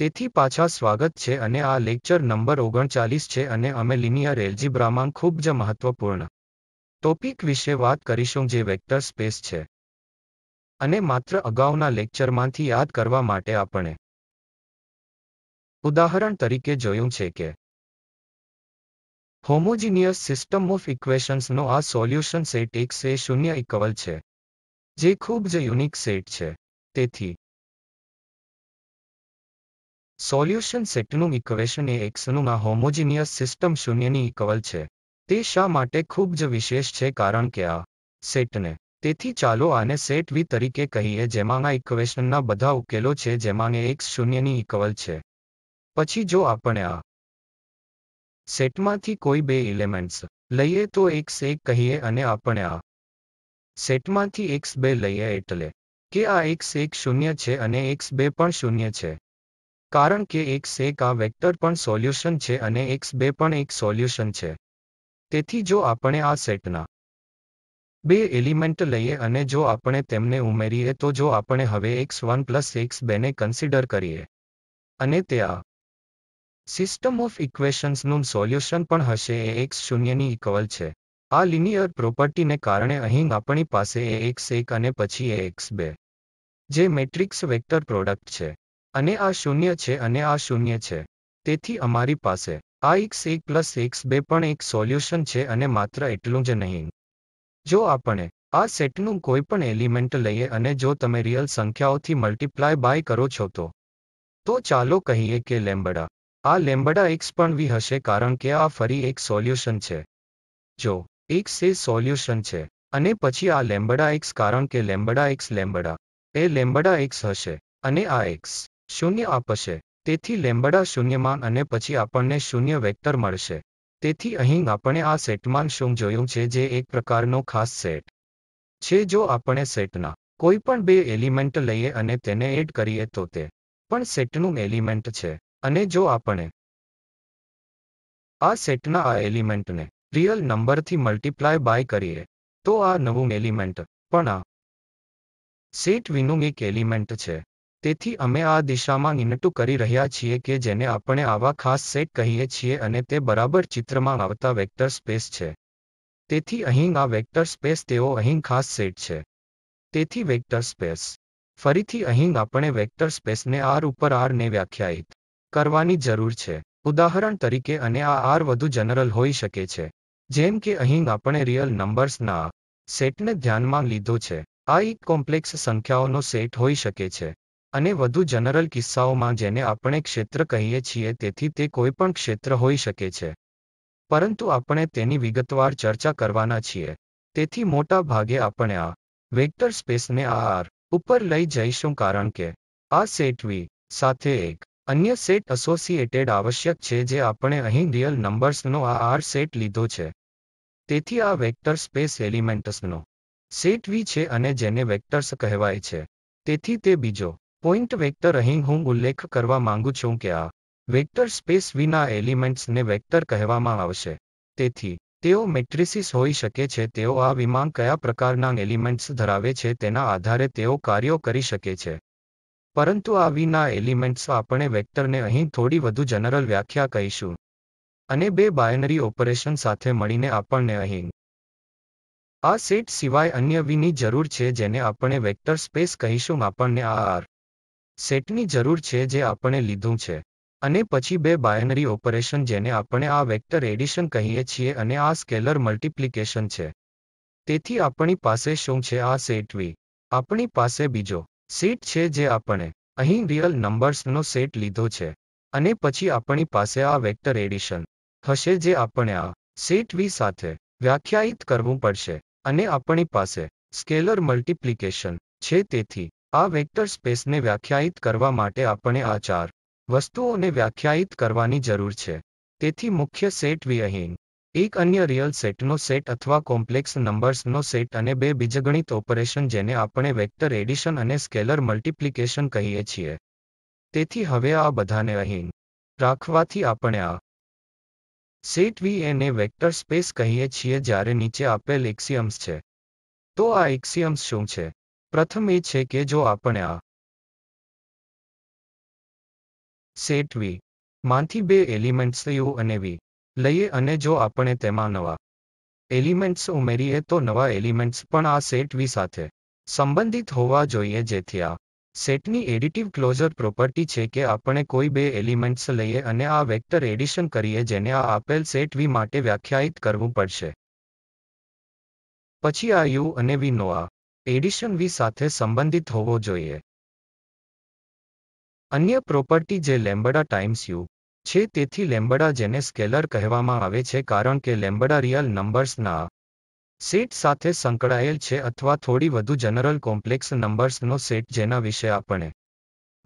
તેથી પાછા સ્વાગત છે અને આ લેક્ચર નંબર ઓગણચાલીસ છે અને અમે લિનિયર એલ્જીબ્રામાં ખૂબ જ મહત્વપૂર્ણ ટોપિક વિશે વાત કરીશું જે વેક્ટર સ્પેસ છે અને માત્ર અગાઉના લેક્ચરમાંથી યાદ કરવા માટે આપણે ઉદાહરણ તરીકે જોયું છે કે હોમોજીનિયસ સિસ્ટમ ઓફ ઇક્વેશન્સનો આ સોલ્યુશન સેટ એક્સ એ શૂન્ય ઇક્વલ છે જે ખૂબ જ યુનિક સેટ છે તેથી સોલ્યુશન સેટનું ઇક્વેશન એ એક્સનુમાં હોમોજીનિયસ સિસ્ટમ શૂન્યની ઇક્વલ છે તે શા માટે ખૂબ જ વિશેષ છે કારણ કે આ સેટને તેથી ચાલો આને સેટ વી તરીકે કહીએ જેમાં આ ઇક્વેશનના બધા ઉકેલો છે જેમાં એ એક્સ શૂન્યની ઇક્વલ છે પછી જો આપણે આ સેટમાંથી કોઈ બે ઇલેમેન્ટ્સ લઈએ તો એક્સ એક કહીએ અને આપણે આ સેટમાંથી એક્સ બે લઈએ એટલે કે આ એક્સ એક શૂન્ય છે અને એક્સ બે પણ શૂન્ય છે કારણ કે એક્સ એક આ વેક્ટર પણ સોલ્યુશન છે અને એક્સ બે પણ એક સોલ્યુશન છે તેથી જો આપણે આ સેટના બે એલિમેન્ટ લઈએ અને જો આપણે તેમને ઉમેરીએ તો જો આપણે હવે એક્સ વન પ્લસ એક્સ બેને કન્સિડર કરીએ અને તે આ સિસ્ટમ ઓફ ઇક્વેશન્સનું સોલ્યુશન પણ હશે એ એક્સ શૂન્યની ઇક્વલ છે આ લિનિયર પ્રોપર્ટીને કારણે અહીં આપણી પાસે એ એક્સ એક અને પછી એ એક્સ બે જે મેટ્રિક્સ વેક્ટર પ્રોડક્ટ છે અને આ શૂન્ય છે અને આ શૂન્ય છે તેથી અમારી પાસે આ એક્સ એક પ્લસ એક્સ બે પણ એક સોલ્યુશન છે અને માત્ર એટલું જ નહીં જો આપણે આ સેટનું કોઈ પણ એલિમેન્ટ લઈએ અને જો તમે રિયલ સંખ્યાઓથી મલ્ટીપ્લાય બાય કરો છો તો તો ચાલો કહીએ કે લેમ્બડા આ લેમ્બડા એક્સ પણ વી હશે કારણ કે આ ફરી એક સોલ્યુશન છે જો એક્સ એ સોલ્યુશન છે અને પછી આ લેમ્બડા એક્સ કારણ કે લેમ્બડા એક્સ લેમ્બડા એ લેમ્બડા એક્સ હશે અને આ એક્સ શૂન્ય આપશે તેથી લેમ્બડા શૂન્યમાં અને પછી આપણને શૂન્ય વેક્ટર મળશે તેથી અહીં આપણે આ સેટમાં શું જોયું છે જે એક પ્રકારનો ખાસ સેટ છે જો આપણે સેટના કોઈ પણ બે એલિમેન્ટ લઈએ અને તેને એડ કરીએ તો તે પણ સેટનું એલિમેન્ટ છે અને જો આપણે આ સેટના આ એલિમેન્ટને રિયલ નંબરથી મલ્ટીપ્લાય બાય કરીએ તો આ નવું એલિમેન્ટ પણ આ સેટ વિનું એક એલિમેન્ટ છે તેથી અમે આ દિશામાં ઇનટુ કરી રહ્યા છીએ કે જેને આપણે આવા ખાસ સેટ કહીએ છીએ અને તે બરાબર ચિત્રમાં આવતા વેક્ટર સ્પેસ છે તેથી અહીં આ વેક્ટર સ્પેસ તેઓ અહીં ખાસ સેટ છે તેથી વેક્ટર સ્પેસ ફરીથી અહીં આપણે વેક્ટર સ્પેસને આર ઉપર R ને વ્યાખ્યાયિત કરવાની જરૂર છે ઉદાહરણ તરીકે અને આ આર વધુ જનરલ હોઈ શકે છે જેમ કે અહીં આપણે રિયલ નંબર્સના સેટને ધ્યાનમાં લીધો છે આ એક કોમ્પ્લેક્સ સંખ્યાઓનો સેટ હોઈ શકે છે અને વધુ જનરલ કિસ્સાઓમાં જેને આપણે ક્ષેત્ર કહીએ છીએ તેથી તે કોઈપણ ક્ષેત્ર હોઈ શકે છે પરંતુ આપણે તેની વિગતવાર ચર્ચા કરવાના છીએ તેથી મોટા ભાગે આપણે આ વેક્ટર સ્પેસને આ આર ઉપર લઈ જઈશું કારણ કે આ સેટ વી સાથે એક અન્ય સેટ એસોસિએટેડ આવશ્યક છે જે આપણે અહીં રિયલ નંબર્સનો આ આર સેટ લીધો છે તેથી આ વેક્ટર સ્પેસ એલિમેન્ટ્સનો સેટ વી છે અને જેને વેક્ટર્સ કહેવાય છે તેથી તે બીજો પોઇન્ટ વેક્ટર અહીં હું ઉલ્લેખ કરવા માંગુ છું કે આ વેક્ટર સ્પેસ વિના એલિમેન્ટ્સને વેક્ટર કહેવામાં આવશે તેથી તેઓ મેટ્રિસિસ હોઈ શકે છે તેઓ આ વિમાન કયા પ્રકારના એલિમેન્ટ્સ ધરાવે છે તેના આધારે તેઓ કાર્યો કરી શકે છે પરંતુ આ વિના એલિમેન્ટ્સ આપણે વેક્ટરને અહીં થોડી વધુ જનરલ વ્યાખ્યા કહીશું અને બે બાયનરી ઓપરેશન સાથે મળીને આપણને અહીં આ સેટ સિવાય અન્ય વિની જરૂર છે જેને આપણે વેક્ટર સ્પેસ કહીશું આપણને આ આર સેટની જરૂર છે જે આપણે લીધું છે અને પછી બે બાયનરી ઓપરેશન જેને આપણે આ વેક્ટર એડિશન કહીએ છીએ અને આ સ્કેલર મલ્ટિપ્લિકેશન છે તેથી આપણી પાસે શું છે આ સેટ વી આપણી પાસે બીજો સેટ છે જે આપણે અહીં રિયલ નંબર્સનો સેટ લીધો છે અને પછી આપણી પાસે આ વેક્ટર એડિશન હશે જે આપણે આ સેટ વી સાથે વ્યાખ્યાયિત કરવું પડશે અને આપણી પાસે સ્કેલર મલ્ટિપ્લિકેશન છે તેથી આ વેક્ટર સ્પેસને વ્યાખ્યાયિત કરવા માટે આપણે આ ચાર વસ્તુઓને વ્યાખ્યાયિત કરવાની જરૂર છે તેથી મુખ્ય સેટ V અહીં એક અન્ય રિયલ સેટનો સેટ અથવા કોમ્પ્લેક્સ નંબર્સનો સેટ અને બે બીજગણિત ઓપરેશન જેને આપણે વેક્ટર એડિશન અને સ્કેલર મલ્ટિપ્લિકેશન કહીએ છીએ તેથી હવે આ બધાને અહીં રાખવાથી આપણે આ સેટ વી એને વેક્ટર સ્પેસ કહીએ છીએ જ્યારે નીચે આપેલ એક્સિયમ્સ છે તો આ એક્સિયમ્સ શું છે પ્રથમ એ છે કે જો આપણે આ સેટ વી માંથી બે એલિમેન્ટ્સ યુ અને વી લઈએ અને જો આપણે તેમાં નવા એલિમેન્ટ્સ ઉમેરીએ તો નવા એલિમેન્ટ્સ પણ આ સેટ વી સાથે સંબંધિત હોવા જોઈએ જેથી આ સેટની એડિટિવ ક્લોઝર પ્રોપર્ટી છે કે આપણે કોઈ બે એલિમેન્ટ્સ લઈએ અને આ વેક્ટર એડિશન કરીએ જેને આ આપેલ સેટ વી માટે વ્યાખ્યાયિત કરવું પડશે પછી આ યુ અને વી નો આ એડિશન વી સાથે સંબંધિત હોવો જોઈએ અન્ય પ્રોપર્ટી જે લેમ્બડા ટાઇમ્સ યુ છે તેથી લેમ્બડા જેને સ્કેલર કહેવામાં આવે છે કારણ કે લેમ્બડા રિયલ નંબર્સના સેટ સાથે સંકળાયેલ છે અથવા થોડી વધુ જનરલ કોમ્પ્લેક્સ નંબર્સનો સેટ જેના વિશે આપણે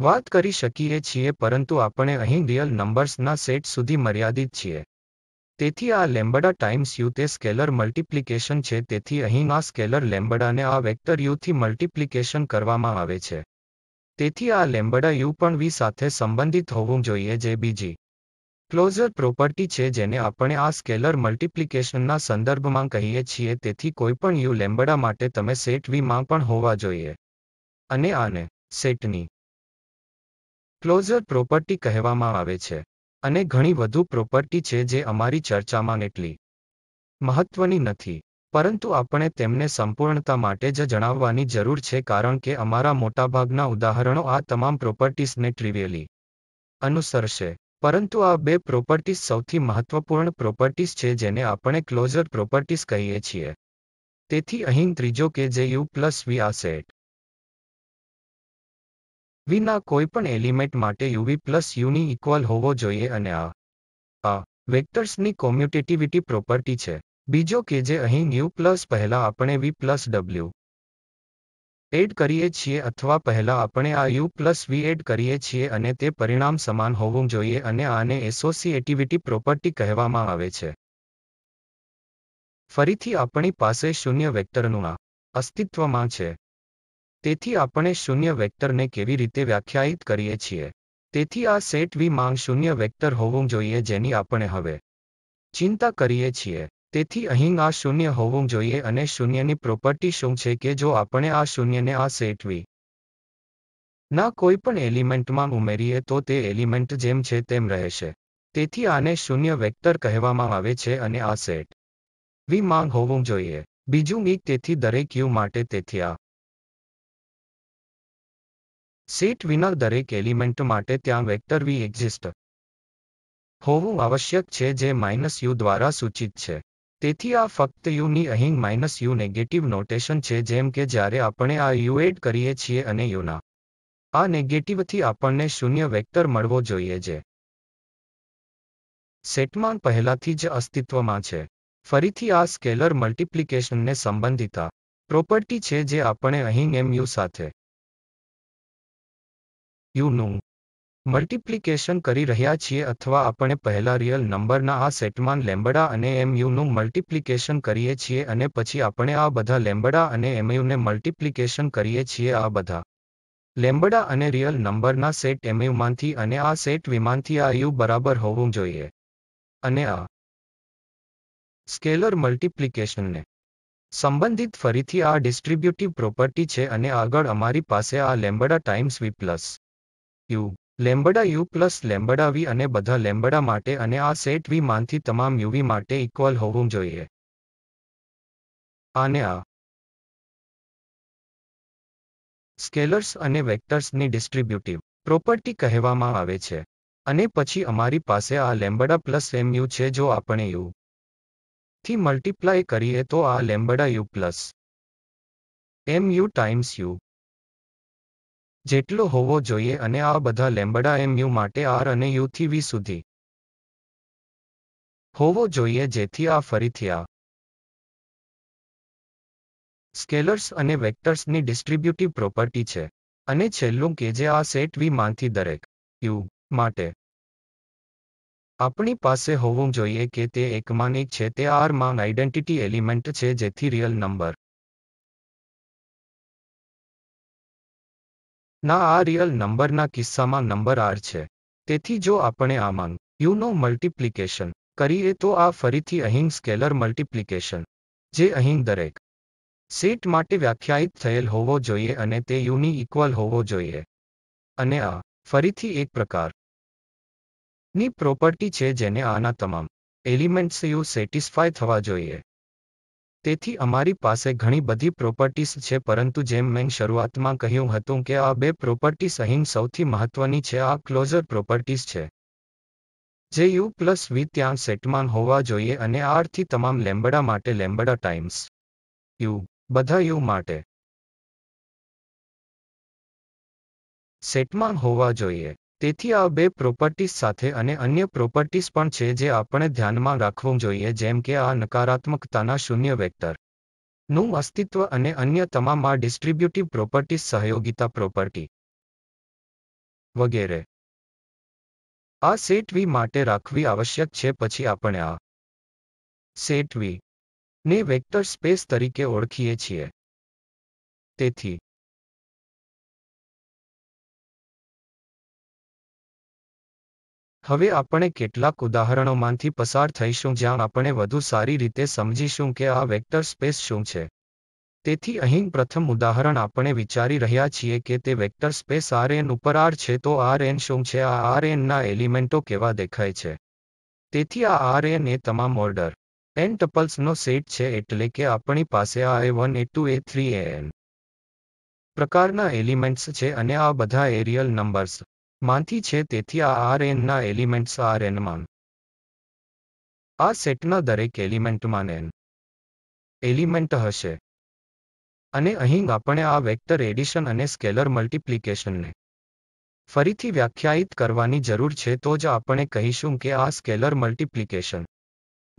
વાત કરી શકીએ છીએ પરંતુ આપણે અહીં રિયલ નંબર્સના સેટ સુધી મર્યાદિત છીએ તેથી આ લેમ્બડા ટાઈમ્સ યુ તે સ્કેલર મલ્ટિપ્લિકેશન છે તેથી અહીં આ સ્કેલર લેમ્બડાને આ વેક્ટર યુથી મલ્ટિપ્લિકેશન કરવામાં આવે છે તેથી આ લેમ્બડા યુ પણ વી સાથે સંબંધિત હોવું જોઈએ જે બીજી ક્લોઝર પ્રોપર્ટી છે જેને આપણે આ સ્કેલર મલ્ટિપ્લિકેશનના સંદર્ભમાં કહીએ છીએ તેથી કોઈપણ યુ લેમ્બડા માટે તમે સેટ વીમાં પણ હોવા જોઈએ અને આને સેટની ક્લોઝર પ્રોપર્ટી કહેવામાં આવે છે અને ઘણી વધુ પ્રોપર્ટી છે જે અમારી ચર્ચામાં એટલી મહત્વની નથી પરંતુ આપણે તેમને સંપૂર્ણતા માટે જ જણાવવાની જરૂર છે કારણ કે અમારા મોટાભાગના ઉદાહરણો આ તમામ પ્રોપર્ટીઝને ટ્રિવિયલી અનુસરશે પરંતુ આ બે પ્રોપર્ટીઝ સૌથી મહત્વપૂર્ણ પ્રોપર્ટીઝ છે જેને આપણે ક્લોઝર પ્રોપર્ટીઝ કહીએ છીએ તેથી અહીં ત્રીજો કે જે યુ પ્લસ વી આ સેટ વિના કોઈપણ એલિમેન્ટ માટે યુવી પ્લસ યુની ઇક્વલ હોવો જોઈએ અને આ આ વેક્ટર્સની કોમ્યુટેટિવિટી પ્રોપર્ટી છે બીજો કે જે અહીં ન્યુ પ્લસ પહેલાં આપણે વી પ્લસ ડબલ્યુ એડ કરીએ છીએ અથવા પહેલા આપણે આ યુ પ્લસ વી એડ કરીએ છીએ અને તે પરિણામ સમાન હોવું જોઈએ અને આને એસોસિએટિવિટી પ્રોપર્ટી કહેવામાં આવે છે ફરીથી આપણી પાસે શૂન્ય વેક્ટરનું આ અસ્તિત્વમાં છે તેથી આપણે શૂન્ય વેક્ટરને કેવી રીતે વ્યાખ્યાયિત કરીએ છીએ તેથી આ સેટ વી માં શૂન્ય વેક્ટર હોવું જોઈએ જેની આપણે હવે ચિંતા કરીએ છીએ તેથી અહીં આ શૂન્ય હોવું જોઈએ અને શૂન્યની પ્રોપર્ટી શું છે કે જો આપણે આ શૂન્યને આ સેટ વી ના કોઈ પણ એલિમેન્ટમાં ઉમેરીએ તો તે એલિમેન્ટ જેમ છે તેમ રહેશે તેથી આને શૂન્ય વેક્ટર કહેવામાં આવે છે અને આ સેટ વી માંગ હોવું જોઈએ બીજું ઈ તેથી દરેક યુ માટે તેથી આ સેટ વિના દરેક એલિમેન્ટ માટે ત્યાં વેક્ટર વી એક્ઝિસ્ટ હોવું આવશ્યક છે જે માઇનસ યુ દ્વારા સૂચિત છે તેથી આ ફક્ત યુની અહીં માઇનસ યુ નેગેટિવ નોટેશન છે જેમ કે જ્યારે આપણે આ યુ એડ કરીએ છીએ અને યુના આ નેગેટિવથી આપણને શૂન્ય વેક્ટર મળવો જોઈએ જે સેટમાં પહેલાથી જ અસ્તિત્વમાં છે ફરીથી આ સ્કેલર મલ્ટિપ્લિકેશનને સંબંધિતા પ્રોપર્ટી છે જે આપણે અહીં એમયુ સાથે યુનું મલ્ટીપ્લિકેશન કરી રહ્યા છીએ અથવા આપણે પહેલા રિયલ નંબરના આ સેટમાં લેમ્બડા અને એમયુનું મલ્ટીપ્લિકેશન કરીએ છીએ અને પછી આપણે આ બધા લેમ્બડા અને એમયુને મલ્ટીપ્લિકેશન કરીએ છીએ આ બધા લેમ્બડા અને રિયલ નંબરના સેટ એમયુમાંથી અને આ સેટ વિમાનથી આ યુ બરાબર હોવું જોઈએ અને આ સ્કેલર મલ્ટીપ્લિકેશનને સંબંધિત ફરીથી આ ડિસ્ટ્રીબ્યુટિવ પ્રોપર્ટી છે અને આગળ અમારી પાસે આ lambda times V plus U lambda U plus lambda V અને બધા લેમ્બડા માટે અને આ સેટ વી માનથી તમામ યુવી માટે ઇક્વલ હોવું જોઈએ આને આ સ્કેલર્સ અને વેક્ટર્સની ડિસ્ટ્રીબ્યુટિવ પ્રોપર્ટી કહેવામાં આવે છે અને પછી અમારી પાસે આ લેમ્બડા પ્લસ એમ યુ છે જો આપણે યુ થી મલ્ટીપ્લાય કરીએ તો આ lambda U plus M U times U જેટલો હોવો જોઈએ અને આ બધા લેમ્બડા એમ યુ માટે આર અને યુથી વી સુધી હોવો જોઈએ જેથી આ ફરીથી આ સ્કેલર્સ અને વેક્ટર્સની ડિસ્ટ્રીબ્યુટિવ પ્રોપર્ટી છે અને છેલ્લું કે જે આ સેટ વી માંથી દરેક યુ માટે આપણી પાસે હોવું જોઈએ કે તે એકમાં એક છે તે આર આરમાં આઇડેન્ટિટી એલિમેન્ટ છે જેથી રિયલ નંબર ના આ રિયલ નંબરના કિસ્સામાં નંબર આર છે તેથી જો આપણે આમાં યુનો મલ્ટિપ્લિકેશન કરીએ તો આ ફરીથી અહીં સ્કેલર મલ્ટિપ્લિકેશન જે અહીં દરેક સેટ માટે વ્યાખ્યાયિત થયેલ હોવો જોઈએ અને તે યુની ઇક્વલ હોવો જોઈએ અને આ ફરીથી એક પ્રકાર ની પ્રોપર્ટી છે જેને આના તમામ એલિમેન્ટ્સ યુ સેટિસ્ફાય થવા જોઈએ તેથી અમારી પાસે ઘણી બધી પ્રોપર્ટીસ છે પરંતુ જેમ મેં શરૂઆતમાં કહ્યું હતું કે આ બે પ્રોપર્ટીસ અહીં સૌથી મહત્વની છે આ ક્લોઝર પ્રોપર્ટીઝ છે જે યુ પ્લસ વી ત્યાં સેટમાન હોવા જોઈએ અને આરથી તમામ લેમ્બડા માટે લેમ્બડા ટાઈમ્સ યુ બધા યુ માટે સેટમાન હોવા જોઈએ તેથી આ બે પ્રોપર્ટીઝ સાથે અને અન્ય પ્રોપર્ટીઝ પણ છે જે આપણે ધ્યાનમાં રાખવું જોઈએ જેમ કે આ નકારાત્મકતાના શૂન્ય વેક્ટર નું અસ્તિત્વ અને અન્ય તમામ આ ડિસ્ટ્રીબ્યુટિવ પ્રોપર્ટીઝ સહયોગિતા પ્રોપર્ટી વગેરે આ સેટ વી માટે રાખવી આવશ્યક છે પછી આપણે આ સેટ વી ને વેક્ટર સ્પેસ તરીકે ઓળખીએ છીએ તેથી હવે આપણે કેટલાક ઉદાહરણોમાંથી પસાર થઈશું જ્યાં આપણે વધુ સારી રીતે સમજીશું કે આ વેક્ટર સ્પેસ શું છે તેથી અહીં પ્રથમ ઉદાહરણ આપણે વિચારી રહ્યા છીએ કે તે વેક્ટર સ્પેસ Rn ઉપર આર છે તો Rn શું છે આ Rnના એલિમેન્ટો કેવા દેખાય છે તેથી આ આર એન એ તમામ ઓર્ડર n ટપલ્સનો સેટ છે એટલે કે આપણી પાસે આ A one A three A N પ્રકારના એલિમેન્ટ્સ છે અને આ બધા એરિયલ નંબર્સ માંથી છે તેથી આ આર એનના એલિમેન્ટ્સ આરએનમાં આ સેટના દરેક એલિમેન્ટમાં એન એલિમેન્ટ હશે અને અહીં આપણે આ વેક્ટર એડિશન અને સ્કેલર મલ્ટિપ્લિકેશનને ફરીથી વ્યાખ્યાયિત કરવાની જરૂર છે તો જ આપણે કહીશું કે આ સ્કેલર મલ્ટિપ્લિકેશન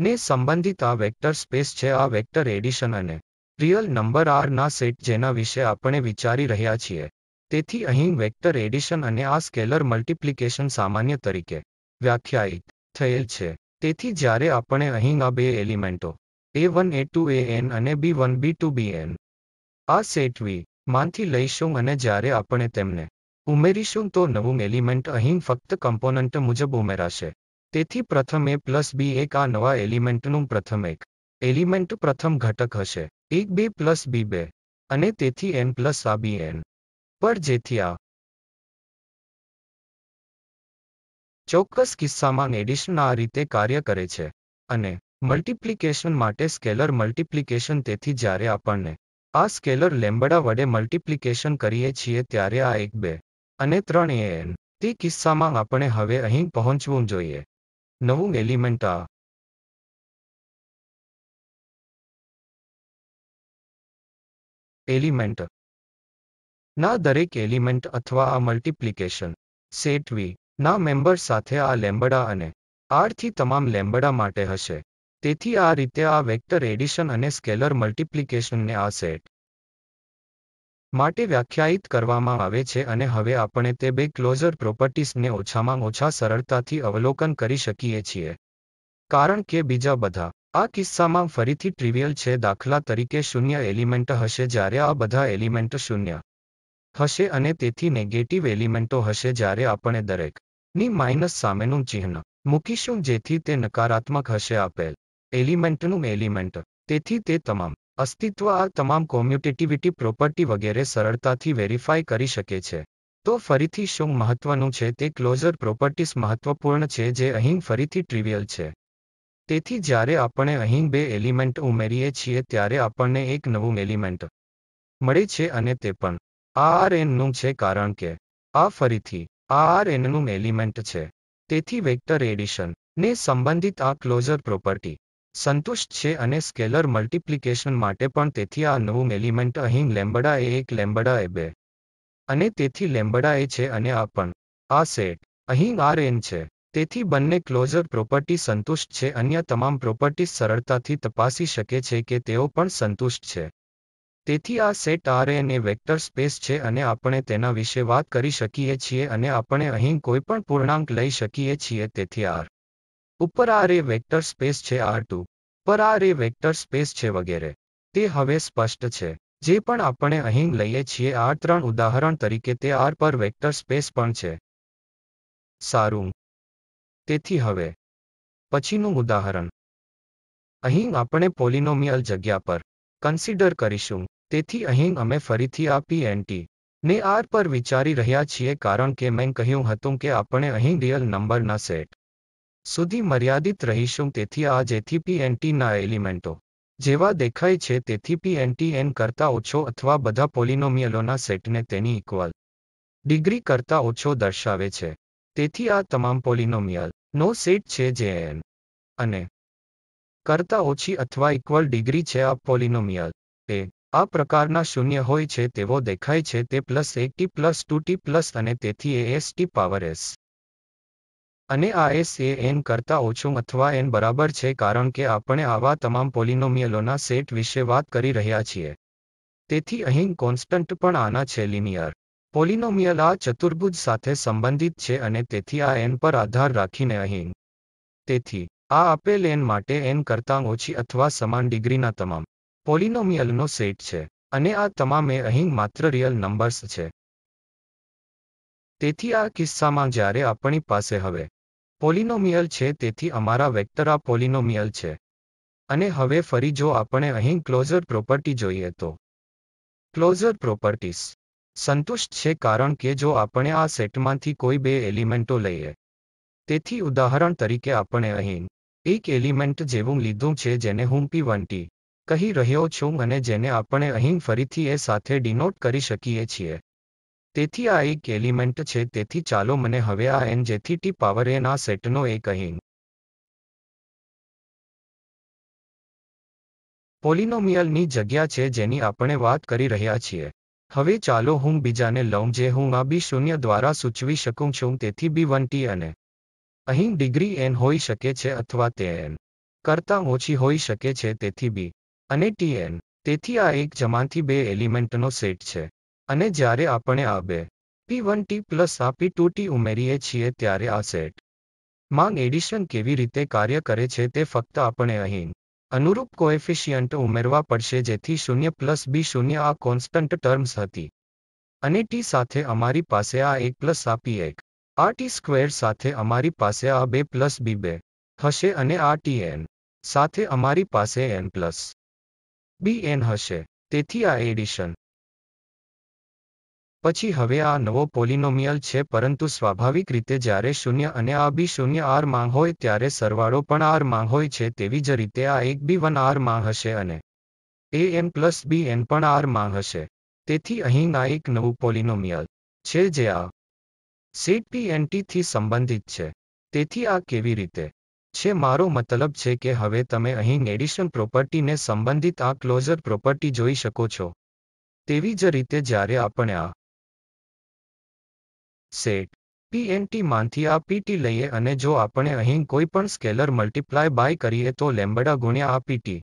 ને સંબંધિત આ વેક્ટર સ્પેસ છે આ વેક્ટર એડિશન અને રિયલ નંબર આર ના સેટ જેના વિશે આપણે વિચારી રહ્યા છીએ તેથી અહીં વેક્ટર એડિશન અને આ સ્કેલર મલ્ટિપ્લિકેશન સામાન્ય તરીકે વ્યાખ્યાયિત થયેલ છે તેથી જ્યારે આપણે અહીં આ બે એલિમેન્ટો A one A two A N અને B one B two B N આ સેટ વી માંથી લઈશું અને જ્યારે આપણે તેમને ઉમેરીશું તો નવું એલિમેન્ટ અહીં ફક્ત કમ્પોનન્ટ મુજબ ઉમેરાશે તેથી પ્રથમ એ પ્લસ બી એક આ નવા એલિમેન્ટનું પ્રથમ એક એલિમેન્ટ પ્રથમ ઘટક હશે એક બી પ્લસ બી બે અને તેથી એન પ્લસ આ બી એન પરજેથિયા ચોક્કસ કિસ્સામાં એડિશન આ રીતે કાર્ય કરે છે અને મલ્ટિપ્લિકેશન માટે સ્કેલર મલ્ટિપ્લિકેશન તેથી જ્યારે આપણને આ સ્કેલર લેમ્બડા વડે મલ્ટિપ્લિકેશન કરીએ છીએ ત્યારે આ એક બે અને ત્રણ એન તે કિસ્સામાં આપણે હવે અહીં પહોંચવું જોઈએ નવું એલિમેન્ટ આ એલિમેન્ટ ના દરેક એલિમેન્ટ અથવા આ મલ્ટિપ્લિકેશન સેટ વી ના મેમ્બર સાથે આ લેમ્બડા અને આરથી તમામ લેમ્બડા માટે હશે તેથી આ રીતે આ વેક્ટર એડિશન અને સ્કેલર મલ્ટિપ્લિકેશનને આ સેટ માટે વ્યાખ્યાયિત કરવામાં આવે છે અને હવે આપણે તે બે ક્લોઝર પ્રોપર્ટીઝને ઓછામાં ઓછા સરળતાથી અવલોકન કરી શકીએ છીએ કારણ કે બીજા બધા આ કિસ્સામાં ફરીથી ટ્રિવિયલ છે દાખલા તરીકે શૂન્ય એલિમેન્ટ હશે જ્યારે આ બધા એલિમેન્ટ શૂન્ય હશે અને તેથી નેગેટિવ એલિમેન્ટો હશે જ્યારે આપણે દરેક ની માઇનસ સામેનું ચિહ્ન મૂકીશું જેથી તે નકારાત્મક હશે આપેલ એલિમેન્ટનું એલિમેન્ટ તેથી તે તમામ અસ્તિત્વ આ તમામ કોમ્યુટેટિવિટી પ્રોપર્ટી વગેરે સરળતાથી વેરીફાઈ કરી શકે છે તો ફરીથી શું મહત્વનું છે તે ક્લોઝર પ્રોપર્ટીસ મહત્વપૂર્ણ છે જે અહીં ફરીથી ટ્રિવિયલ છે તેથી જ્યારે આપણે અહીં બે એલિમેન્ટ ઉમેરીએ છીએ ત્યારે આપણને એક નવું એલિમેન્ટ મળે છે અને તે પણ આર એનનું છે કારણ કે આ ફરીથી આર એનનું એલિમેન્ટ છે તેથી વેક્ટર એડિશન ને સંબંધિત આ ક્લોઝર પ્રોપર્ટી સંતુષ્ટ છે અને સ્કેલર મલ્ટિપ્લિકેશન માટે પણ તેથી આ નવું એલિમેન્ટ અહીં લેમ્બડા એ એક લેમ્બડા એ બે અને તેથી લેમ્બડા એ છે અને આ પણ આ સેટ અહીં આર એન છે તેથી બંને ક્લોઝર પ્રોપર્ટી સંતુષ્ટ છે અન્ય તમામ પ્રોપર્ટી સરળતાથી તપાસી શકે છે કે તેઓ પણ સંતુષ્ટ છે તેથી આ સેટ આરએનએ વેક્ટર સ્પેસ છે અને આપણે તેના વિશે વાત કરી શકીએ છીએ અને આપણે અહીં કોઈપણ પૂર્ણાંક લઈ શકીએ છીએ તેથી આર ઉપર આર વેક્ટર સ્પેસ છે આર ટુ પર આર વેક્ટર સ્પેસ છે વગેરે તે હવે સ્પષ્ટ છે જે પણ આપણે અહીં લઈએ છીએ આર ત્રણ ઉદાહરણ તરીકે તે આર પર વેક્ટર સ્પેસ પણ છે સારું તેથી હવે પછીનું ઉદાહરણ અહીં આપણે પોલિનોમિયલ જગ્યા પર કન્સિડર કરીશું તેથી અહીં અમે ફરીથી આ પીએનટી ને આર પર વિચારી રહ્યા છીએ કારણ કે મેં કહ્યું હતું કે આપણે અહીં રિયલ નંબરના સેટ સુધી મર્યાદિત રહીશું તેથી આ જેથી પીએનટીના એલિમેન્ટો જેવા દેખાય છે તેથી પીએનટી એન કરતા ઓછો અથવા બધા પોલિનોમિયલોના સેટને તેની ઇક્વલ ડિગ્રી કરતા ઓછો દર્શાવે છે તેથી આ તમામ પોલિનોમિયલ નો સેટ છે જે એન અને કરતા ઓછી અથવા ઇક્વલ ડિગ્રી છે આ પોલિનોમિયલ એ આ પ્રકારના શૂન્ય હોય છે તેવો દેખાય છે તે પ્લસ એક T plus two T plus અને તેથી A S T power S અને આ એસ એ એન કરતાં ઓછું અથવા એન બરાબર છે કારણ કે આપણે આવા તમામ પોલિનોમિયલોના સેટ વિશે વાત કરી રહ્યા છીએ તેથી અહીં કોન્સ્ટન્ટ પણ આના છે લિનિયર પોલિનોમિયલ આ ચતુર્ભુજ સાથે સંબંધિત છે અને તેથી આ એન પર આધાર રાખીને અહીં તેથી આ આપેલ એન માટે એન કરતાં ઓછી અથવા સમાન ડિગ્રીના તમામ પોલિનોમિયલનો સેટ છે અને આ તમામે અહીં માત્ર રિયલ નંબર્સ છે તેથી આ કિસ્સામાં જ્યારે આપણી પાસે હવે પોલિનોમિયલ છે તેથી અમારા વેક્ટર આ પોલિનોમિયલ છે અને હવે ફરી જો આપણે અહીં ક્લોઝર પ્રોપર્ટી જોઈએ તો ક્લોઝર પ્રોપર્ટીસ સંતુષ્ટ છે કારણ કે જો આપણે આ સેટમાંથી કોઈ બે એલિમેન્ટો લઈએ તેથી ઉદાહરણ તરીકે આપણે અહીં એક એલિમેન્ટ જેવું લીધું છે જેને હું પી વન ટી કહી રહ્યો છું અને જેને આપણે અહીં ફરીથી એ સાથે ડિનોટ કરી શકીએ છીએ તેથી આ એક એલિમેન્ટ છે તેથી ચાલો મને હવે આ એન જેથી ટી પાવર એન આ સેટનો એક અહીં પોલિનોમિયલની જગ્યા છે જેની આપણે વાત કરી રહ્યા છીએ હવે ચાલો હું બીજાને લઉં જે હું આ બી શૂન્ય દ્વારા સૂચવી શકું છું તેથી બી વન ટી અને અહીં ડિગ્રી એન હોઈ શકે છે અથવા તે એન કરતાં ઓછી હોઈ શકે છે તેથી બી અને Tn તેથી આ એક જમાથી બે એલિમેન્ટનો સેટ છે અને જ્યારે આપણે આ બે પી વન ટી પ્લસ આ ટી ઉમેરીએ છીએ ત્યારે આ સેટ માંગ એડિશન કેવી રીતે કાર્ય કરે છે તે ફક્ત આપણે અહીં અનુરૂપ કોએફિશિયન્ટ ઉમેરવા પડશે જેથી શૂન્ય પ્લસ બી શૂન્ય આ કોન્સ્ટન્ટ ટર્મ્સ હતી અને ટી સાથે અમારી પાસે આ એક પ્લસ આ પી એક આ ટી સ્ક્વેર સાથે અમારી પાસે આ બે પ્લસ બી બે થશે અને આ ટી એન સાથે અમારી પાસે એન પ્લસ બી એન હશે તેથી આ એડિશન પછી હવે આ નવો પોલિનોમિયલ છે પરંતુ સ્વાભાવિક રીતે જ્યારે શૂન્ય અને આ બી શૂન્ય આર માં હોય ત્યારે સરવાળો પણ આર માં હોય છે તેવી જ રીતે આ એક બી વન આર માં હશે અને A N plus B N પણ આર માં હશે તેથી અહીં આ એક નવું પોલિનોમિયલ છે જે આ સેટ પી એન ટી થી સંબંધિત છે તેથી આ કેવી રીતે છે મારો મતલબ છે કે હવે તમે અહીં નેડિશન પ્રોપર્ટીને સંબંધિત આ ક્લોઝર પ્રોપર્ટી જોઈ શકો છો તેવી જ રીતે જ્યારે આપણે આ સેટ પીએનટી માંથી આ પીટી લઈએ અને જો આપણે અહીં કોઈ પણ સ્કેલર મલ્ટીપ્લાય બાય કરીએ તો લેમ્બડા ગુણ્યા આ પીટી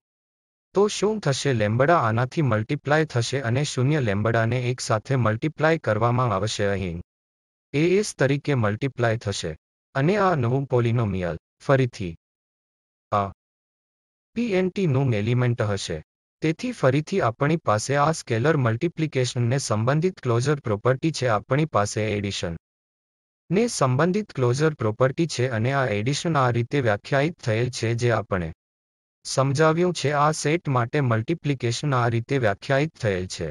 તો શું થશે લેમ્બડા આનાથી મલ્ટીપ્લાય થશે અને શૂન્ય લેમ્બડાને એક સાથે મલ્ટીપ્લાય કરવામાં આવશે અહીં એએસ તરીકે મલ્ટીપ્લાય થશે અને આ નવું પોલિનોમિયલ ફરીથી આ પીએનટીનું એલિમેન્ટ હશે તેથી ફરીથી આપણી પાસે આ સ્કેલર મલ્ટિપ્લિકેશનને સંબંધિત ક્લોઝર પ્રોપર્ટી છે આપણી પાસે એડિશન ને સંબંધિત ક્લોઝર પ્રોપર્ટી છે અને આ એડિશન આ રીતે વ્યાખ્યાયિત થયેલ છે જે આપણે સમજાવ્યું છે આ સેટ માટે મલ્ટિપ્લિકેશન આ રીતે વ્યાખ્યાયિત થયેલ છે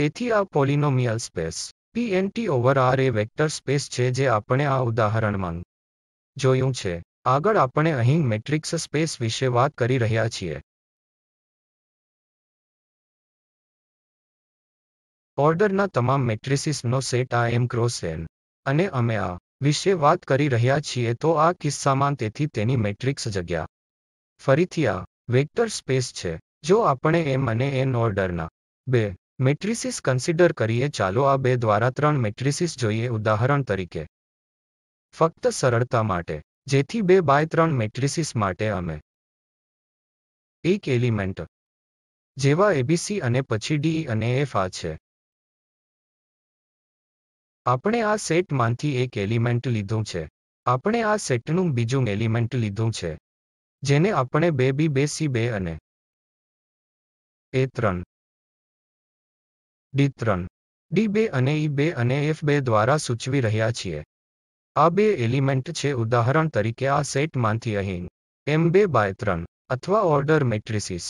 તેથી આ polynomial space P N T over R એ વેક્ટર સ્પેસ છે જે આપણે આ ઉદાહરણમાં જોયું છે આગળ આપણે અહીં મેટ્રિક્સ સ્પેસ વિશે વાત કરી રહ્યા છીએ ઓર્ડરના તમામ મેટ્રિસિસનો સેટ આ એમ ક્રોસ એન અને અમે આ વિશે વાત કરી રહ્યા છીએ તો આ કિસ્સામાં તેથી તેની મેટ્રિક્સ જગ્યા ફરીથી આ વેક્ટર સ્પેસ છે જો આપણે એમ અને એન ઓર્ડરના બે મેટ્રિસિસ કન્સિડર કરીએ ચાલો આ બે દ્વારા ત્રણ મેટ્રિસિસ જોઈએ ઉદાહરણ તરીકે ફક્ત સરળતા માટે જેથી બે બાય ત્રણ મેટ્રિસીસ માટે અમે એક એલિમેન્ટ જેવા એબીસી અને પછી ડી e અને એફ આ છે આપણે આ સેટમાંથી એક એલિમેન્ટ લીધું છે આપણે આ સેટનું બીજું એલિમેન્ટ લીધું છે જેને આપણે બે બી બે સી બે અને એ ત્રણ ડી ત્રણ ડી બે અને ઈ e બે અને એફ બે દ્વારા સૂચવી રહ્યા છીએ આ બે એલિમેન્ટ છે ઉદાહરણ તરીકે આ સેટમાંથી અહીં એમ બે બાય ત્રણ અથવા ઓર્ડર મેટ્રિસિસ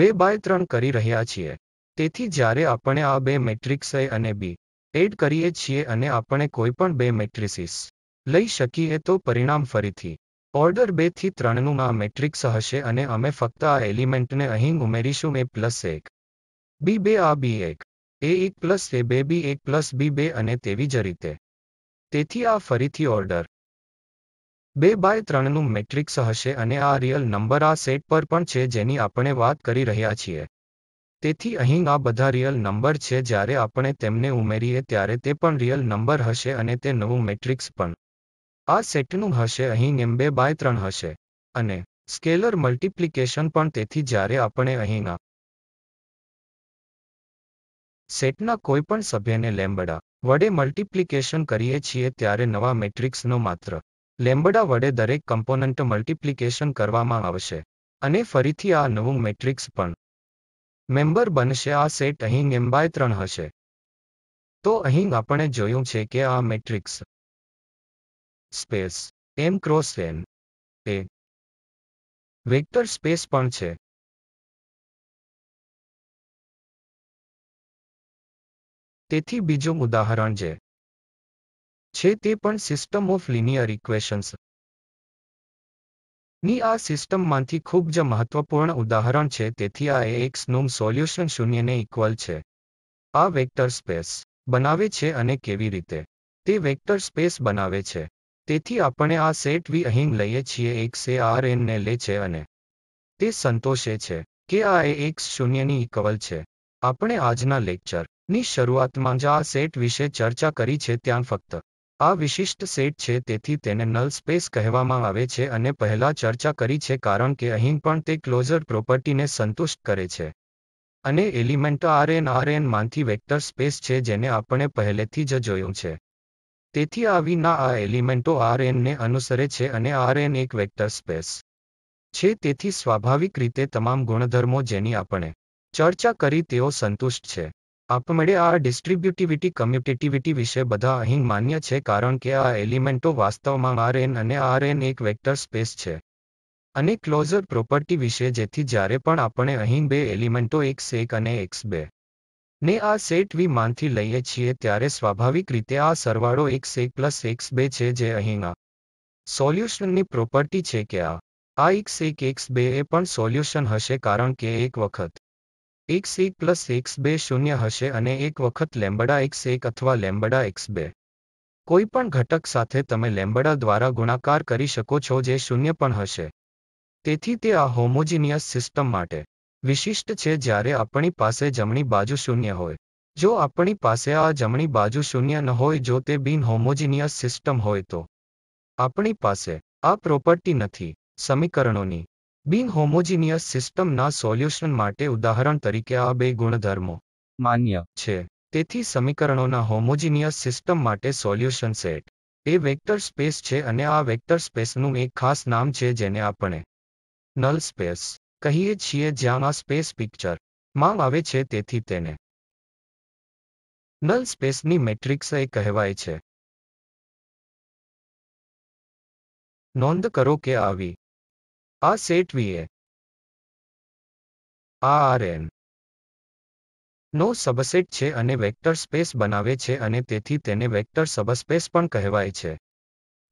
બે બાય ત્રણ કરી રહ્યા છીએ તેથી જ્યારે આપણે આ બે મેટ્રિક્સ એ અને બી એડ કરીએ છીએ અને આપણે કોઈ પણ બે મેટ્રિસિસ લઈ શકીએ તો પરિણામ ફરીથી ઓર્ડર બે થી ત્રણનું આ મેટ્રિક્સ હશે અને અમે ફક્ત આ એલિમેન્ટને અહીં ઉમેરીશું એ પ્લસ એક બી બે આ બી એક એ એક પ્લસ એ બે બી એક પ્લસ બી બે અને તેવી જ રીતે તેથી આ ફરીથી ઓર્ડર બે બાય ત્રણનું મેટ્રિક્સ હશે અને આ રિયલ નંબર આ સેટ પર પણ છે જેની આપણે વાત કરી રહ્યા છીએ તેથી અહીં આ બધા રિયલ નંબર છે જ્યારે આપણે તેમને ઉમેરીએ ત્યારે તે પણ રિયલ નંબર હશે અને તે નવું મેટ્રિક્સ પણ આ સેટનું હશે અહીં એમ બે બાય ત્રણ હશે અને સ્કેલર મલ્ટિપ્લિકેશન પણ તેથી જ્યારે આપણે અહીં સેટના કોઈપણ સભ્યને લેમ્બડા વડે મલ્ટીપ્લિકેશન કરીએ છીએ ત્યારે નવા મેટ્રિક્સનો માત્ર લેમ્બડા વડે દરેક કમ્પોનન્ટ મલ્ટિપ્લિકેશન કરવામાં આવશે અને ફરીથી આ નવું મેટ્રિક્સ પણ મેમ્બર બનશે આ સેટ અહીં એમ્બાય ત્રણ હશે તો અહીં આપણે જોયું છે કે આ matrix space M cross N એ વેક્ટર સ્પેસ પણ છે તેથી બીજું ઉદાહરણ જે છે તે પણ સિસ્ટમ ઓફ લિનિયર ઇક્વેશન્સ ની આ સિસ્ટમમાંથી ખૂબ જ મહત્વપૂર્ણ ઉદાહરણ છે તેથી આ એક્સ નું સોલ્યુશન શૂન્યને ઇક્વલ છે આ વેક્ટર સ્પેસ બનાવે છે અને કેવી રીતે તે વેક્ટર સ્પેસ બનાવે છે તેથી આપણે આ સેટ વી અહીં લઈએ છીએ એક્સ એ આર એન ને લે છે અને તે સંતોષે છે કે આ એ એક્સ શૂન્યની ઇક્વલ છે આપણે આજના લેક્ચર ની શરૂઆતમાં જ આ સેટ વિશે ચર્ચા કરી છે ત્યાં ફક્ત આ વિશિષ્ટ સેટ છે તેથી તેને નલ સ્પેસ કહેવામાં આવે છે અને પહેલા ચર્ચા કરી છે કારણ કે અહીં પણ તે ક્લોઝર પ્રોપર્ટીને સંતુષ્ટ કરે છે અને એલિમેન્ટ આર આરએન માંથી વેક્ટર સ્પેસ છે જેને આપણે પહેલેથી જ જોયું છે તેથી આવી ના આ એલિમેન્ટો આર એનને અનુસરે છે અને આરએન એક વેક્ટર સ્પેસ છે તેથી સ્વાભાવિક રીતે તમામ ગુણધર્મો જેની આપણે ચર્ચા કરી તેઓ સંતુષ્ટ છે આપમેળે આ ડિસ્ટ્રીબ્યુટિવિટી કમ્યુટેટિવિટી વિશે બધા અહીં માન્ય છે કારણ કે આ એલિમેન્ટો વાસ્તવમાં આરએન અને આરએન એક વેક્ટર સ્પેસ છે અને ક્લોઝર પ્રોપર્ટી વિશે જેથી જ્યારે પણ આપણે અહીં બે એલિમેન્ટો એક્સ એક અને એક્સ બે ને આ સેટ વી માનથી લઈએ છીએ ત્યારે સ્વાભાવિક રીતે આ સરવાળો એક્સ એક પ્લસ એક્સ બે છે જે અહીંના સોલ્યુશનની પ્રોપર્ટી છે કે આ આ એક્સ એક એક્સ બે એ પણ સોલ્યુશન હશે કારણ કે એક વખત એક્સ એક પ્લસ એક્સ બે શૂન્ય હશે અને એક વખત લેમ્બડા એક્સ એક અથવા લેમ્બડા એક્સ બે કોઈપણ ઘટક સાથે તમે લેમ્બડા દ્વારા ગુણાકાર કરી શકો છો જે શૂન્ય પણ હશે તેથી તે આ હોમોજીનિયસ સિસ્ટમ માટે વિશિષ્ટ છે જ્યારે આપણી પાસે જમણી બાજુ શૂન્ય હોય જો આપણી પાસે આ જમણી બાજુ શૂન્ય ન હોય જો તે બિન હોમોજીનિયસ સિસ્ટમ હોય તો આપણી પાસે આ પ્રોપર્ટી નથી સમીકરણોની બિન હોમોજીનિયસ સિસ્ટમના સોલ્યુશન માટે ઉદાહરણ તરીકે આ બે ગુણધર્મો માન્ય છે તેથી સમીકરણોના હોમોજીનિયસ સિસ્ટમ માટે સોલ્યુશન સેટ એ વેક્ટર સ્પેસ છે અને આ વેક્ટર સ્પેસનું એક ખાસ નામ છે જેને આપણે નલ સ્પેસ કહીએ છીએ જ્યાં આ સ્પેસ પિક્ચર માં આવે છે તેથી તેને નલ સ્પેસની મેટ્રિક્સ એ કહેવાય છે નોંધ કરો કે આવી આ સેઠવીએ આરએન નો સબસેટ છે અને વેક્ટર સ્પેસ બનાવે છે અને તેથી તેને વેક્ટર સબસ્પેસ પણ કહેવાય છે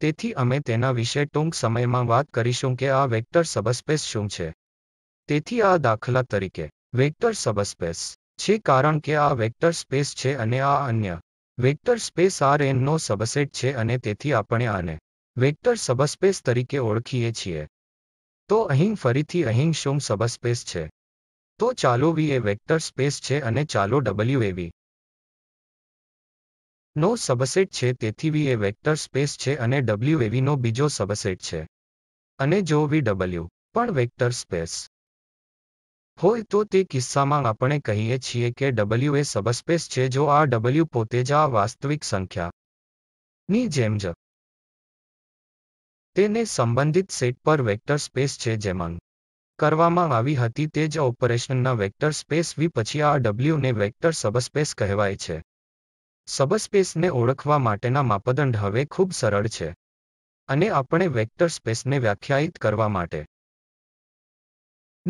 તેથી અમે તેના વિશે ટૂંક સમયમાં વાત કરીશું કે આ વેક્ટર સબસ્પેસ શું છે તેથી આ દાખલા તરીકે વેક્ટર સબસ્પેસ છે કારણ કે આ વેક્ટર સ્પેસ છે અને આ અન્ય વેક્ટર સ્પેસ આર નો સબસેટ છે અને તેથી આપણે આને વેક્ટર સબસ્પેસ તરીકે ઓળખીએ છીએ તો અહીં ફરીથી અહીં શોમ સબસ્પેસ છે તો ચાલો વી એ વેક્ટર સ્પેસ છે અને ચાલો ડબલ્યુ એવી નો સબસેટ છે તેથી વી એ વેક્ટર સ્પેસ છે અને ડબલ્યુ એ વીનો બીજો સબસેટ છે અને જો વી ડબલ્યુ પણ વેક્ટર સ્પેસ હોય તો તે કિસ્સામાં આપણે કહીએ છીએ કે ડબલ્યુ એ સબસ્પેસ છે જો આ ડબલ્યુ પોતે જ આ વાસ્તવિક સંખ્યા ની જેમ જ તેને સંબંધિત સેટ પર વેક્ટર સ્પેસ છે જેમાં કરવામાં આવી હતી તે જ ઓપરેશનના વેક્ટર સ્પેસ વી પછી આ ડબલ્યુને વેક્ટર સબસ્પેસ કહેવાય છે સબસ્પેસને ઓળખવા માટેના માપદંડ હવે ખૂબ સરળ છે અને આપણે વેક્ટર સ્પેસને વ્યાખ્યાયિત કરવા માટે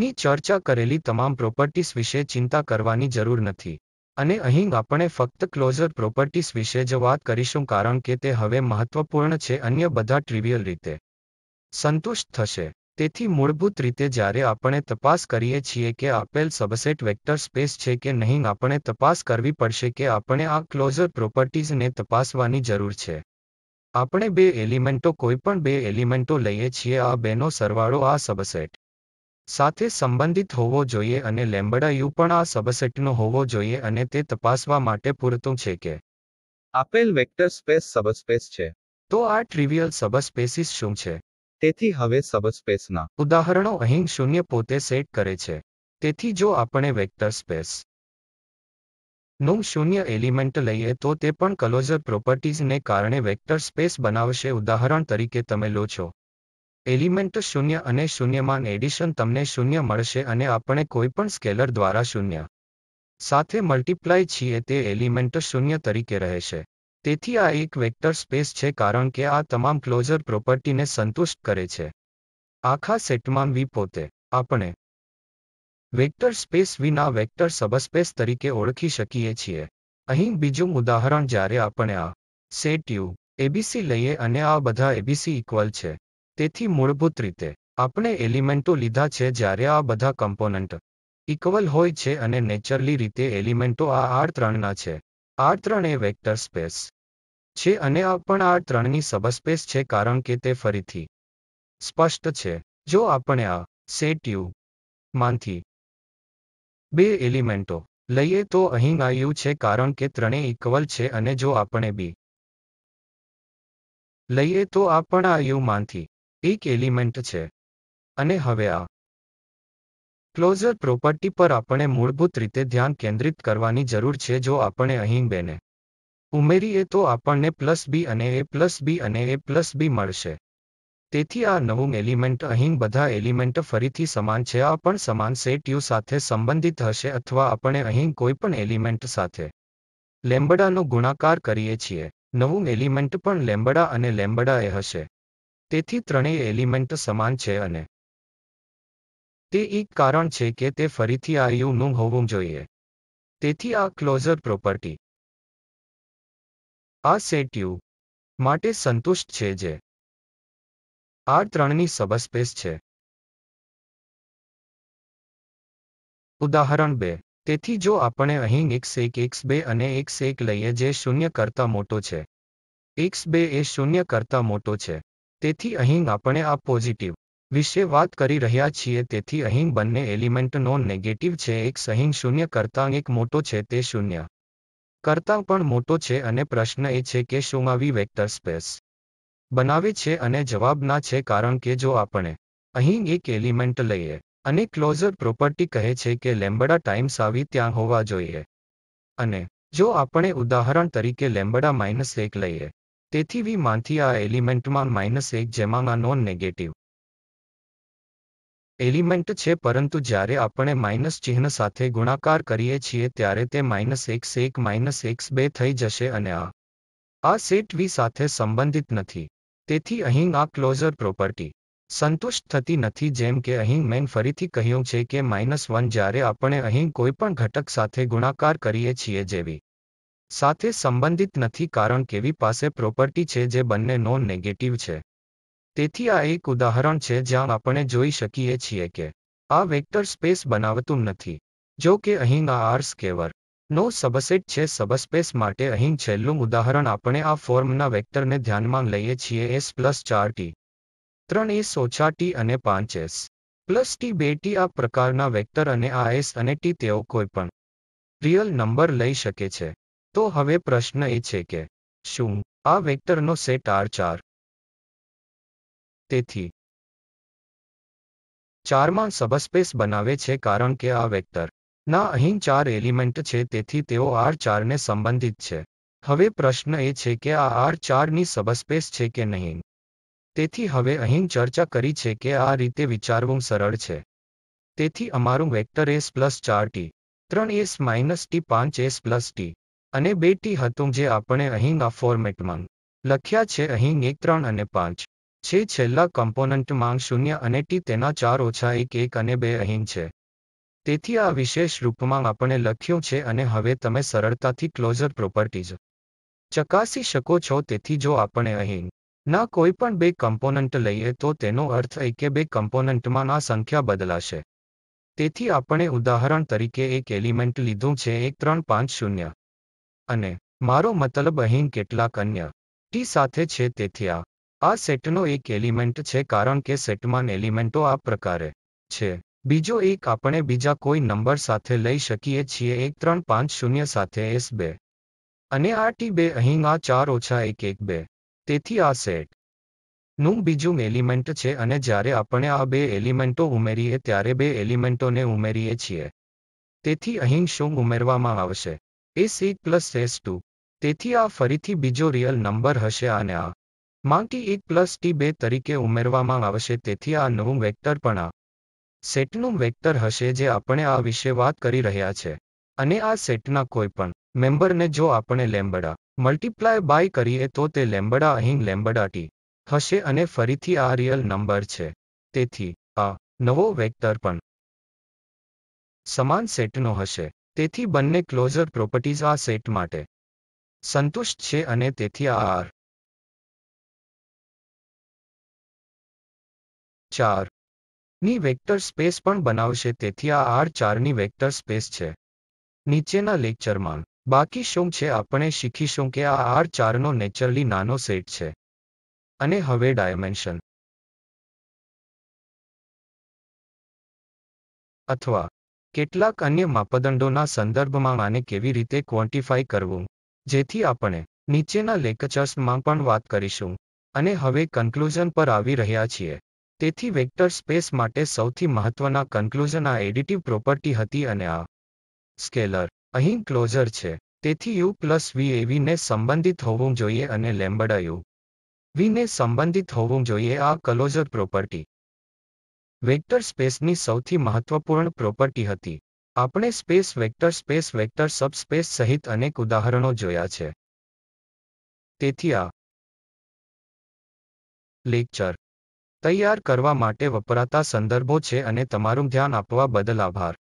ની ચર્ચા કરેલી તમામ પ્રોપર્ટીસ વિશે ચિંતા કરવાની જરૂર નથી અને અહીં આપણે ફક્ત ક્લોઝર પ્રોપર્ટીઝ વિશે જ વાત કરીશું કારણ કે તે હવે મહત્વપૂર્ણ છે અન્ય બધા ટ્રિવિયલ રીતે સંતુષ્ટ થશે તેથી મૂળભૂત રીતે જ્યારે આપણે તપાસ કરીએ છીએ કે આપેલ સબસેટ વેક્ટર સ્પેસ છે કે નહીં આપણે તપાસ કરવી પડશે કે આપણે આ ક્લોઝર પ્રોપર્ટીઝને તપાસવાની જરૂર છે આપણે બે એલિમેન્ટો કોઈપણ બે એલિમેન્ટો લઈએ છીએ આ બેનો સરવાળો આ સબસેટ સાથે સંબંધિત હોવો જોઈએ અને લેમ્બડા યુ પણ આ સબસેટનો હોવો જોઈએ અને તે તપાસવા માટે પૂરતું છે કે આપેલ વેક્ટર સ્પેસ સબસ્પેસ છે તો આ ટ્રિવિયલ સબસ્પેસિસ શું છે તેથી હવે સબસ્પેસના ઉદાહરણો અહીં શૂન્ય પોતે સેટ કરે છે તેથી જો આપણે વેક્ટર સ્પેસ નું શૂન્ય એલિમેન્ટ લઈએ તો તે પણ ક્લોઝર પ્રોપર્ટીઝને કારણે વેક્ટર સ્પેસ બનાવશે ઉદાહરણ તરીકે તમે લો છો એલિમેન્ટ શૂન્ય અને શૂન્યમાં એડિશન તમને શૂન્ય મળશે અને આપણે કોઈપણ સ્કેલર દ્વારા શૂન્ય સાથે મલ્ટીપ્લાય છીએ તે એલિમેન્ટ શૂન્ય તરીકે રહેશે તેથી આ એક વેક્ટર સ્પેસ છે કારણ કે આ તમામ ક્લોઝર પ્રોપર્ટીને સંતુષ્ટ કરે છે આખા સેટમાં વી પોતે આપણે વેક્ટર સ્પેસ વિના વેક્ટર સબસ્પેસ તરીકે ઓળખી શકીએ છીએ અહીં બીજું ઉદાહરણ જ્યારે આપણે આ સેટ યુ એબીસી લઈએ અને આ બધા એબીસી ઇક્વલ છે તેથી મૂળભૂત રીતે આપણે એલિમેન્ટો લીધા છે જ્યારે આ બધા કમ્પોનન્ટ ઇક્વલ હોય છે અને નેચરલી રીતે એલિમેન્ટો આ આર ત્રણના છે આર ત્રણ એ વેક્ટર સ્પેસ છે અને આ પણ આર ત્રણની સબસ્પેસ છે કારણ કે તે ફરીથી સ્પષ્ટ છે જો આપણે આ સેટ યુ માંથી બે એલિમેન્ટો લઈએ તો અહીં આ છે કારણ કે ત્રણેય ઇક્વલ છે અને જો આપણે બી લઈએ તો આ પણ આ યુ માંથી એક એલિમેન્ટ છે અને હવે આ ક્લોઝર પ્રોપર્ટી પર આપણે મૂળભૂત રીતે ધ્યાન કેન્દ્રિત કરવાની જરૂર છે જો આપણે અહીં બેને ઉમેરીએ તો આપણને પ્લસ બી અને એ પ્લસ બી અને એ પ્લસ બી મળશે તેથી આ નવું એલિમેન્ટ અહીં બધા એલિમેન્ટ ફરીથી સમાન છે આ પણ સમાન સેટ યુ સાથે સંબંધિત હશે અથવા આપણે અહીં કોઈ પણ એલિમેન્ટ સાથે લેમ્બડાનો ગુણાકાર કરીએ છીએ નવું એલિમેન્ટ પણ લેમ્બડા અને લેમ્બડા એ હશે તેથી ત્રણેય એલિમેન્ટ સમાન છે અને તે એક કારણ છે કે તે ફરીથી આયુનું હોવું જોઈએ તેથી આ ક્લોઝર પ્રોપર્ટી આ સેટ યુ માટે સંતુષ્ટ છે જે આ ત્રણની સબસ્પેસ છે ઉદાહરણ બે તેથી જો આપણે અહીં એક્સ એક એક્સ બે અને એક્સ એક લઈએ જે શૂન્ય કરતા મોટો છે એક્સ બે એ શૂન્ય કરતા મોટો છે તેથી અહીં આપણે આ પોઝિટિવ વિશે વાત કરી રહ્યા છીએ તેથી અહીં બંને એલિમેન્ટનો નેગેટિવ છે એક અહીં શૂન્ય કરતાં એક મોટો છે તે શૂન્ય કરતાં પણ મોટો છે અને પ્રશ્ન એ છે કે શું આવી વેક્ટર સ્પેસ બનાવે છે અને જવાબ ના છે કારણ કે જો આપણે અહીં એક એલિમેન્ટ લઈએ અને ક્લોઝર પ્રોપર્ટી કહે છે કે લેમ્બડા ટાઈમ્સ આવી ત્યાં હોવા જોઈએ અને જો આપણે ઉદાહરણ તરીકે લેમ્બડા માઇનસ એક લઈએ તેથી વી માંથી આ એલિમેન્ટમાં માઇનસ એક જેમાં આ નોન નેગેટિવ એલિમેન્ટ છે પરંતુ જ્યારે આપણે માઇનસ ચિહ્ન સાથે ગુણાકાર કરીએ છીએ ત્યારે તે માઇનસ એક્સ એક માઇનસ એક્સ બે થઈ જશે અને આ આ સેટ વી સાથે સંબંધિત નથી તેથી અહીં આ ક્લોઝર પ્રોપર્ટી સંતુષ્ટ થતી નથી જેમ કે અહીં મેન ફરીથી કહ્યું છે કે માઇનસ વન જ્યારે આપણે અહીં કોઈપણ ઘટક સાથે ગુણાકાર કરીએ છીએ જેવી સાથે સંબંધિત નથી કારણ કે વી પાસે પ્રોપર્ટી છે જે બંને નોન નેગેટિવ છે તેથી આ એક ઉદાહરણ છે જ્યાં આપણે જોઈ શકીએ છીએ કે આ વેક્ટર સ્પેસ બનાવતું નથી જો કે અહીં આ આર સ્કેવર નો સબસેટ છે સબસ્પેસ માટે અહીં છેલ્લું ઉદાહરણ આપણે આ ફોર્મના વેક્ટરને ધ્યાનમાં લઈએ છીએ એસ પ્લસ ચાર ટી ત્રણ એસ ઓછા ટી અને પાંચ એસ પ્લસ ટી બે ટી આ પ્રકારના વેક્ટર અને આ એસ અને ટી તેઓ કોઈ પણ રિયલ નંબર લઈ શકે છે તો હવે પ્રશ્ન એ છે કે શું આ વેક્ટરનો સેટ આર ચાર તેથી ચારમાં સબસ્પેસ બનાવે છે કારણ કે આ વેક્ટર ના અહીં ચાર એલિમેન્ટ છે તેથી તેઓ આર ચારને સંબંધિત છે હવે પ્રશ્ન એ છે કે આ આર ચારની સબસ્પેસ છે કે નહીં તેથી હવે અહીં ચર્ચા કરી છે કે આ રીતે વિચારવું સરળ છે તેથી અમારું વેક્ટર એસ પ્લસ ચાર ટી ત્રણ એસ માઇનસ ટી પાંચ એસ પ્લસ ટી અને બે ટી હતું જે આપણે અહીં આ ફોર્મેટમાં લખ્યા છે અહીં એક ત્રણ અને પાંચ છે છેલ્લા કમ્પોનન્ટમાં શૂન્ય અને ટી તેના ચાર ઓછા એક એક અને બે અહીં છે તેથી આ વિશેષ રૂપમાં આપણે લખ્યું છે અને હવે તમે સરળતાથી ક્લોઝર પ્રોપર્ટીઝ ચકાસી શકો છો તેથી જો આપણે અહીં ના કોઈ પણ બે કમ્પોનન્ટ લઈએ તો તેનો અર્થ એ કે બે કમ્પોનન્ટમાં આ સંખ્યા બદલાશે તેથી આપણે ઉદાહરણ તરીકે એક એલિમેન્ટ લીધું છે એક ત્રણ પાંચ શૂન્ય અને મારો મતલબ અહીં કેટલાક અન્ય ટી સાથે છે તેથી આ આ સેટનો એક એલિમેન્ટ છે કારણ કે સેટમાં એલિમેન્ટો આ પ્રકારે છે બીજો એક આપણે બીજા કોઈ નંબર સાથે લઈ શકીએ છીએ એક ત્રણ પાંચ શૂન્ય સાથે એસ બે અને આ ટી બે અહીં આ ચાર ઓછા એક એક બે તેથી આ સેટ નું બીજું એલિમેન્ટ છે અને જ્યારે આપણે આ બે એલિમેન્ટો ઉમેરીએ ત્યારે બે એલિમેન્ટોને ઉમેરીએ છીએ તેથી અહીં શું ઉમેરવામાં આવશે એસ એક પ્લસ એસ ટુ તેથી આ ફરીથી બીજો રિયલ નંબર હશે અને આ માંથી એક પ્લસ ટી બે તરીકે ઉમેરવામાં આવશે તેથી આ નવું વેક્ટર પણ આ સેટનું વેક્ટર હશે જે આપણે આ વિશે વાત કરી રહ્યા છે અને આ સેટના કોઈ પણ મેમ્બરને જો આપણે લેમ્બડા મલ્ટીપ્લાય બાય કરીએ તો તે લેમ્બડા અહીં લેમ્બડા ટી હશે અને ફરીથી આ રિયલ નંબર છે તેથી આ નવો વેક્ટર પણ સમાન સેટનો હશે તેથી બંને ક્લોઝર પ્રોપર્ટીઝ આ સેટ માટે સંતુષ્ટ છે અને તેથી આ આર ચાર ની વેક્ટર સ્પેસ પણ બનાવશે તેથી આ આર ચારની વેક્ટર સ્પેસ છે નીચેના લેક્ચરમાં બાકી શું છે આપણે શીખીશું કે આ આર ચારનો નેચરલી નાનો સેટ છે અને હવે ડાયમેન્શન અથવા કેટલાક અન્ય માપદંડોના સંદર્ભમાં આને કેવી રીતે ક્વોન્ટિફાય કરવું જેથી આપણે નીચેના લેક્ચર્સમાં પણ વાત કરીશું અને હવે કન્ક્લુઝન પર આવી રહ્યા છીએ તેથી વેક્ટર સ્પેસ માટે સૌથી મહત્વના કન્ક્લુઝન આ એડિટિવ પ્રોપર્ટી હતી અને આ સ્કેલર અહીં ક્લોઝર છે તેથી યુ પ્લસ વી એવીને સંબંધિત હોવું જોઈએ અને લેમ્બડા યુ વીને સંબંધિત હોવું જોઈએ આ ક્લોઝર પ્રોપર્ટી વેક્ટર સ્પેસની સૌથી મહત્વપૂર્ણ પ્રોપર્ટી હતી આપણે space vector space vector subspace સહિત અનેક ઉદાહરણો જોયા છે તેથી આ લેક્ચર તૈયાર કરવા માટે વપરાતા સંદર્ભો છે અને તમારું ધ્યાન આપવા બદલ આભાર